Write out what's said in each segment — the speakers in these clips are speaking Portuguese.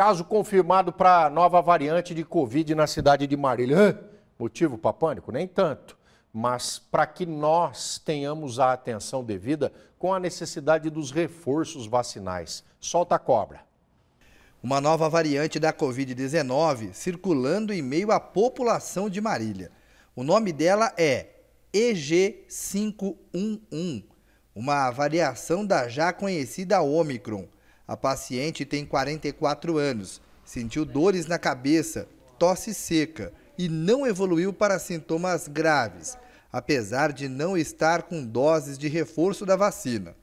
Caso confirmado para nova variante de Covid na cidade de Marília. Motivo para pânico? Nem tanto. Mas para que nós tenhamos a atenção devida com a necessidade dos reforços vacinais. Solta a cobra. Uma nova variante da Covid-19 circulando em meio à população de Marília. O nome dela é EG511, uma variação da já conhecida Omicron. A paciente tem 44 anos, sentiu dores na cabeça, tosse seca e não evoluiu para sintomas graves, apesar de não estar com doses de reforço da vacina.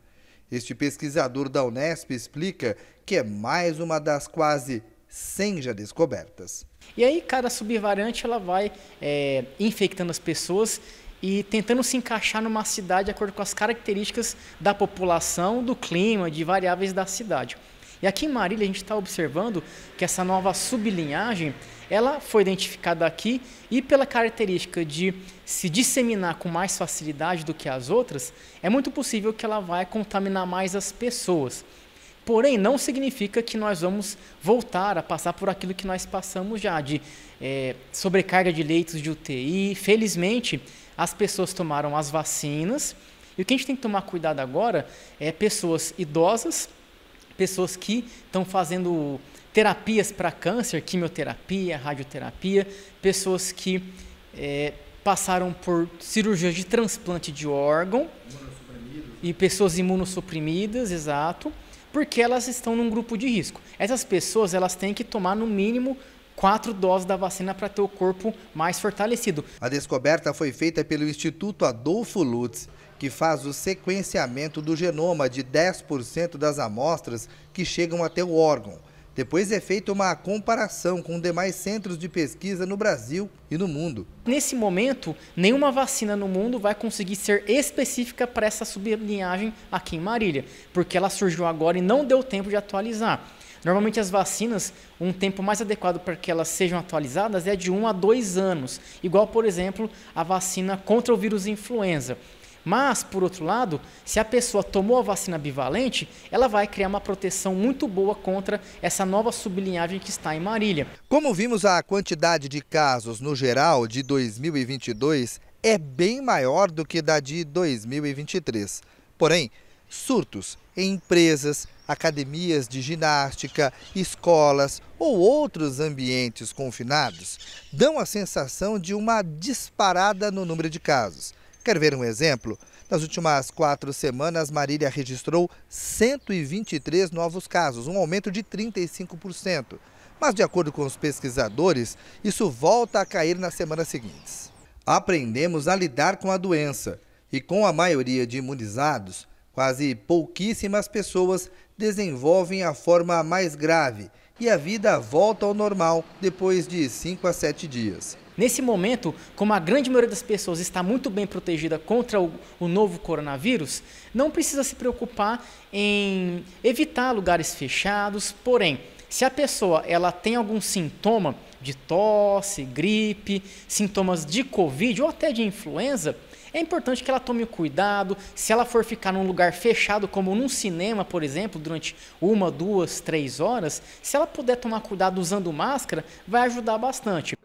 Este pesquisador da Unesp explica que é mais uma das quase 100 já descobertas. E aí cada subvariante ela vai é, infectando as pessoas e tentando se encaixar numa cidade de acordo com as características da população, do clima, de variáveis da cidade. E aqui em Marília a gente está observando que essa nova sublinhagem ela foi identificada aqui e pela característica de se disseminar com mais facilidade do que as outras, é muito possível que ela vai contaminar mais as pessoas. Porém, não significa que nós vamos voltar a passar por aquilo que nós passamos já, de é, sobrecarga de leitos de UTI. Felizmente, as pessoas tomaram as vacinas. E o que a gente tem que tomar cuidado agora é pessoas idosas, pessoas que estão fazendo terapias para câncer, quimioterapia, radioterapia, pessoas que é, passaram por cirurgias de transplante de órgão e pessoas imunossuprimidas, exato, porque elas estão num grupo de risco. Essas pessoas elas têm que tomar no mínimo quatro doses da vacina para ter o corpo mais fortalecido. A descoberta foi feita pelo Instituto Adolfo Lutz, que faz o sequenciamento do genoma de 10% das amostras que chegam até o órgão. Depois é feita uma comparação com demais centros de pesquisa no Brasil e no mundo. Nesse momento, nenhuma vacina no mundo vai conseguir ser específica para essa sublinhagem aqui em Marília, porque ela surgiu agora e não deu tempo de atualizar. Normalmente as vacinas, um tempo mais adequado para que elas sejam atualizadas é de 1 a 2 anos, igual, por exemplo, a vacina contra o vírus influenza. Mas, por outro lado, se a pessoa tomou a vacina bivalente, ela vai criar uma proteção muito boa contra essa nova sublinhagem que está em Marília. Como vimos, a quantidade de casos no geral de 2022 é bem maior do que da de 2023. Porém, surtos em empresas, academias de ginástica, escolas ou outros ambientes confinados dão a sensação de uma disparada no número de casos. Quer ver um exemplo? Nas últimas quatro semanas, Marília registrou 123 novos casos, um aumento de 35%. Mas, de acordo com os pesquisadores, isso volta a cair nas semanas seguintes. Aprendemos a lidar com a doença e, com a maioria de imunizados, Quase pouquíssimas pessoas desenvolvem a forma mais grave e a vida volta ao normal depois de 5 a 7 dias. Nesse momento, como a grande maioria das pessoas está muito bem protegida contra o, o novo coronavírus, não precisa se preocupar em evitar lugares fechados, porém, se a pessoa ela tem algum sintoma de tosse, gripe, sintomas de covid ou até de influenza, é importante que ela tome cuidado. Se ela for ficar num lugar fechado, como num cinema, por exemplo, durante uma, duas, três horas, se ela puder tomar cuidado usando máscara, vai ajudar bastante.